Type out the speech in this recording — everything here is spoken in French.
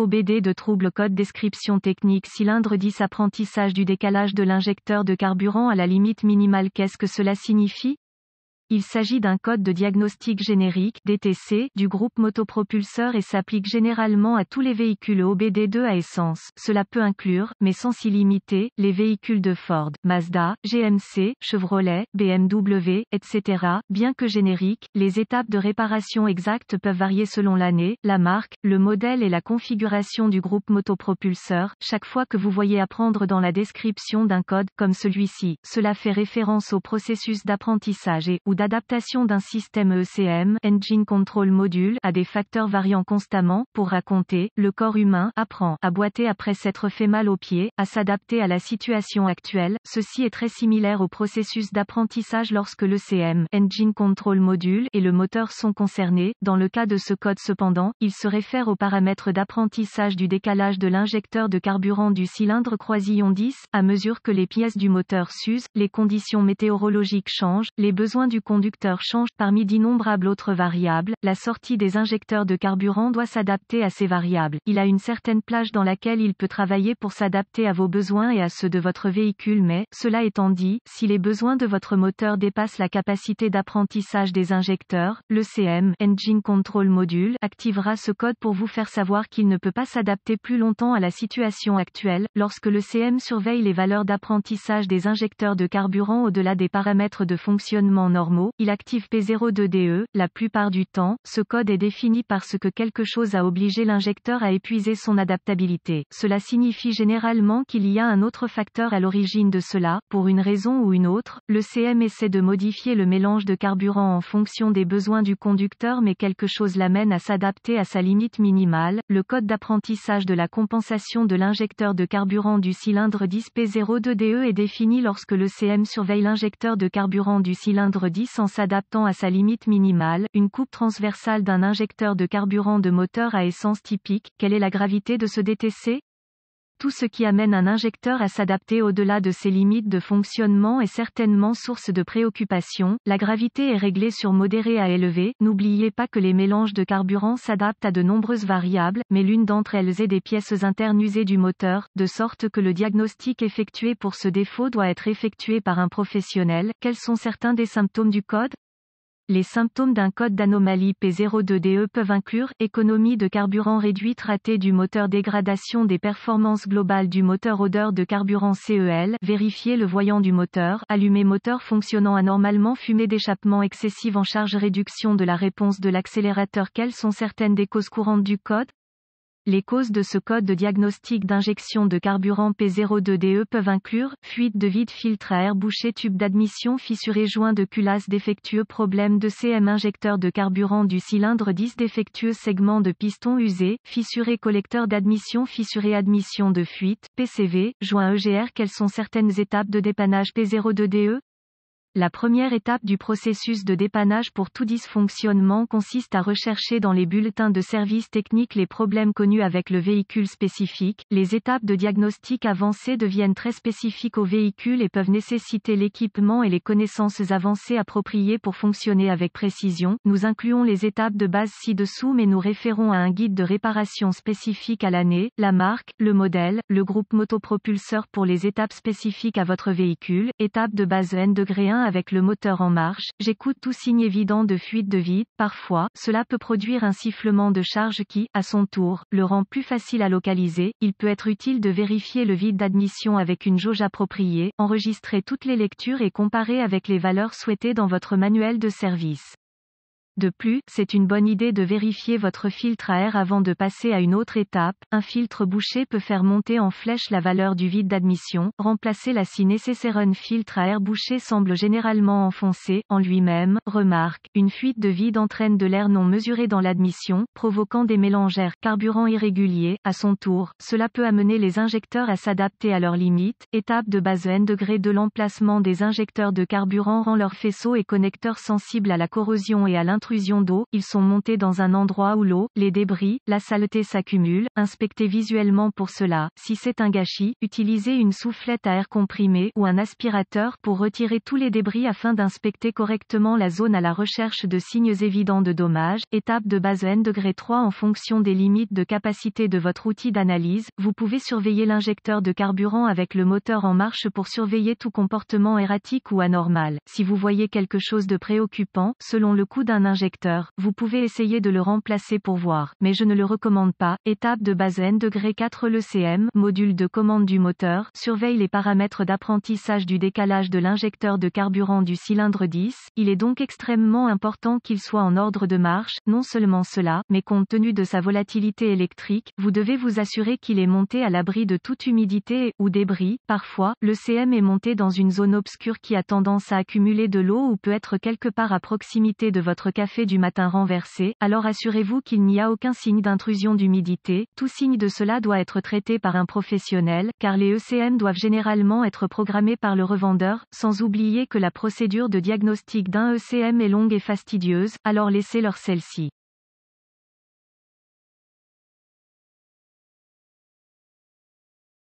OBD de trouble code description technique cylindre 10 apprentissage du décalage de l'injecteur de carburant à la limite minimale qu'est-ce que cela signifie il s'agit d'un code de diagnostic générique DTC du groupe motopropulseur et s'applique généralement à tous les véhicules OBD2 à essence. Cela peut inclure, mais sans s'y limiter, les véhicules de Ford, Mazda, GMC, Chevrolet, BMW, etc. Bien que générique, les étapes de réparation exactes peuvent varier selon l'année, la marque, le modèle et la configuration du groupe motopropulseur. Chaque fois que vous voyez apprendre dans la description d'un code comme celui-ci, cela fait référence au processus d'apprentissage et ou d'adaptation d'un système ECM Engine Control Module à des facteurs variant constamment, pour raconter, le corps humain apprend à boiter après s'être fait mal au pied, à s'adapter à la situation actuelle, ceci est très similaire au processus d'apprentissage lorsque l'ECM Engine Control Module et le moteur sont concernés, dans le cas de ce code cependant, il se réfère aux paramètres d'apprentissage du décalage de l'injecteur de carburant du cylindre croisillon 10, à mesure que les pièces du moteur s'usent, les conditions météorologiques changent, les besoins du conducteur change parmi d'innombrables autres variables, la sortie des injecteurs de carburant doit s'adapter à ces variables. Il a une certaine plage dans laquelle il peut travailler pour s'adapter à vos besoins et à ceux de votre véhicule mais, cela étant dit, si les besoins de votre moteur dépassent la capacité d'apprentissage des injecteurs, le CM, Engine Control Module, activera ce code pour vous faire savoir qu'il ne peut pas s'adapter plus longtemps à la situation actuelle, lorsque le CM surveille les valeurs d'apprentissage des injecteurs de carburant au-delà des paramètres de fonctionnement normaux il active P02DE. E, la plupart du temps, ce code est défini parce que quelque chose a obligé l'injecteur à épuiser son adaptabilité. Cela signifie généralement qu'il y a un autre facteur à l'origine de cela. Pour une raison ou une autre, le CM essaie de modifier le mélange de carburant en fonction des besoins du conducteur mais quelque chose l'amène à s'adapter à sa limite minimale. Le code d'apprentissage de la compensation de l'injecteur de carburant du cylindre 10P02DE e est défini lorsque le CM surveille l'injecteur de carburant du cylindre 10 en s'adaptant à sa limite minimale, une coupe transversale d'un injecteur de carburant de moteur à essence typique, quelle est la gravité de ce DTC tout ce qui amène un injecteur à s'adapter au-delà de ses limites de fonctionnement est certainement source de préoccupation. La gravité est réglée sur modéré à élevé. N'oubliez pas que les mélanges de carburant s'adaptent à de nombreuses variables, mais l'une d'entre elles est des pièces internes usées du moteur, de sorte que le diagnostic effectué pour ce défaut doit être effectué par un professionnel. Quels sont certains des symptômes du code les symptômes d'un code d'anomalie P02DE e peuvent inclure économie de carburant réduite ratée du moteur dégradation des performances globales du moteur odeur de carburant CEL vérifier le voyant du moteur allumer moteur fonctionnant anormalement fumée d'échappement excessive en charge réduction de la réponse de l'accélérateur Quelles sont certaines des causes courantes du code les causes de ce code de diagnostic d'injection de carburant P02DE e peuvent inclure fuite de vide filtre à air bouché tube d'admission fissuré joint de culasse défectueux problème de CM injecteur de carburant du cylindre 10 défectueux segment de piston usé fissuré collecteur d'admission fissuré admission de fuite PCV joint EGR quelles sont certaines étapes de dépannage P02DE la première étape du processus de dépannage pour tout dysfonctionnement consiste à rechercher dans les bulletins de services techniques les problèmes connus avec le véhicule spécifique. Les étapes de diagnostic avancées deviennent très spécifiques au véhicule et peuvent nécessiter l'équipement et les connaissances avancées appropriées pour fonctionner avec précision. Nous incluons les étapes de base ci-dessous mais nous référons à un guide de réparation spécifique à l'année, la marque, le modèle, le groupe motopropulseur pour les étapes spécifiques à votre véhicule, étape de base N degré 1 avec le moteur en marche, j'écoute tout signe évident de fuite de vide, parfois, cela peut produire un sifflement de charge qui, à son tour, le rend plus facile à localiser, il peut être utile de vérifier le vide d'admission avec une jauge appropriée, enregistrer toutes les lectures et comparer avec les valeurs souhaitées dans votre manuel de service. De plus, c'est une bonne idée de vérifier votre filtre à air avant de passer à une autre étape. Un filtre bouché peut faire monter en flèche la valeur du vide d'admission. Remplacer la si nécessaire un filtre à air bouché semble généralement enfoncé en lui-même. Remarque, une fuite de vide entraîne de l'air non mesuré dans l'admission, provoquant des mélangères, carburant irréguliers. À son tour, cela peut amener les injecteurs à s'adapter à leurs limites. Étape de base n degré de l'emplacement des injecteurs de carburant rend leurs faisceaux et connecteurs sensibles à la corrosion et à l'introduction d'eau, ils sont montés dans un endroit où l'eau, les débris, la saleté s'accumulent, inspectez visuellement pour cela, si c'est un gâchis, utilisez une soufflette à air comprimé ou un aspirateur pour retirer tous les débris afin d'inspecter correctement la zone à la recherche de signes évidents de dommages, étape de base N degré 3 en fonction des limites de capacité de votre outil d'analyse, vous pouvez surveiller l'injecteur de carburant avec le moteur en marche pour surveiller tout comportement erratique ou anormal, si vous voyez quelque chose de préoccupant, selon le coût d'un injecteur injecteur, vous pouvez essayer de le remplacer pour voir, mais je ne le recommande pas. Étape de base N degré 4 le CM, module de commande du moteur, surveille les paramètres d'apprentissage du décalage de l'injecteur de carburant du cylindre 10, il est donc extrêmement important qu'il soit en ordre de marche, non seulement cela, mais compte tenu de sa volatilité électrique, vous devez vous assurer qu'il est monté à l'abri de toute humidité ou débris, parfois, le CM est monté dans une zone obscure qui a tendance à accumuler de l'eau ou peut être quelque part à proximité de votre café fait du matin renversé, alors assurez-vous qu'il n'y a aucun signe d'intrusion d'humidité, tout signe de cela doit être traité par un professionnel, car les ECM doivent généralement être programmés par le revendeur, sans oublier que la procédure de diagnostic d'un ECM est longue et fastidieuse, alors laissez-leur celle-ci.